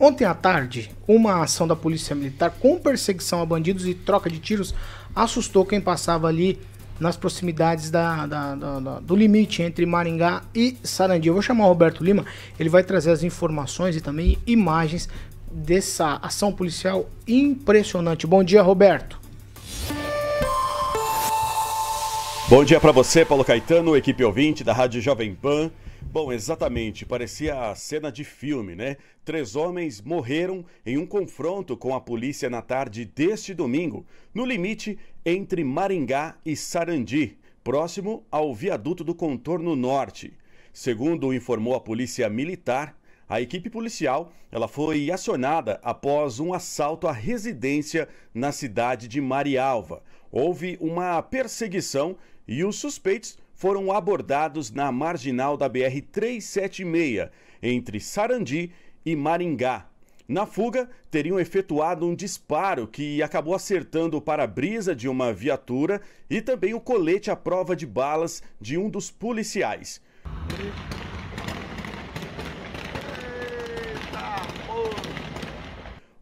Ontem à tarde, uma ação da Polícia Militar com perseguição a bandidos e troca de tiros assustou quem passava ali nas proximidades da, da, da, do limite entre Maringá e Sarandi. Eu vou chamar o Roberto Lima, ele vai trazer as informações e também imagens dessa ação policial impressionante. Bom dia, Roberto. Bom dia para você, Paulo Caetano, equipe ouvinte da Rádio Jovem Pan. Bom, exatamente, parecia a cena de filme, né? Três homens morreram em um confronto com a polícia na tarde deste domingo, no limite entre Maringá e Sarandi, próximo ao viaduto do contorno norte. Segundo informou a polícia militar, a equipe policial ela foi acionada após um assalto à residência na cidade de Marialva. Houve uma perseguição e os suspeitos foram abordados na marginal da BR 376, entre Sarandi e Maringá. Na fuga, teriam efetuado um disparo que acabou acertando o para-brisa de uma viatura e também o colete à prova de balas de um dos policiais.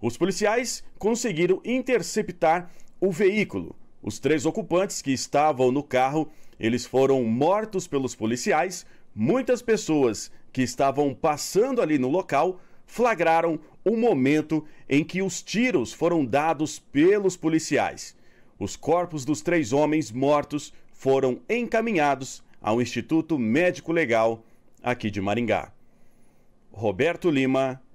Os policiais conseguiram interceptar o veículo. Os três ocupantes que estavam no carro, eles foram mortos pelos policiais. Muitas pessoas que estavam passando ali no local flagraram o momento em que os tiros foram dados pelos policiais. Os corpos dos três homens mortos foram encaminhados ao Instituto Médico Legal aqui de Maringá. Roberto Lima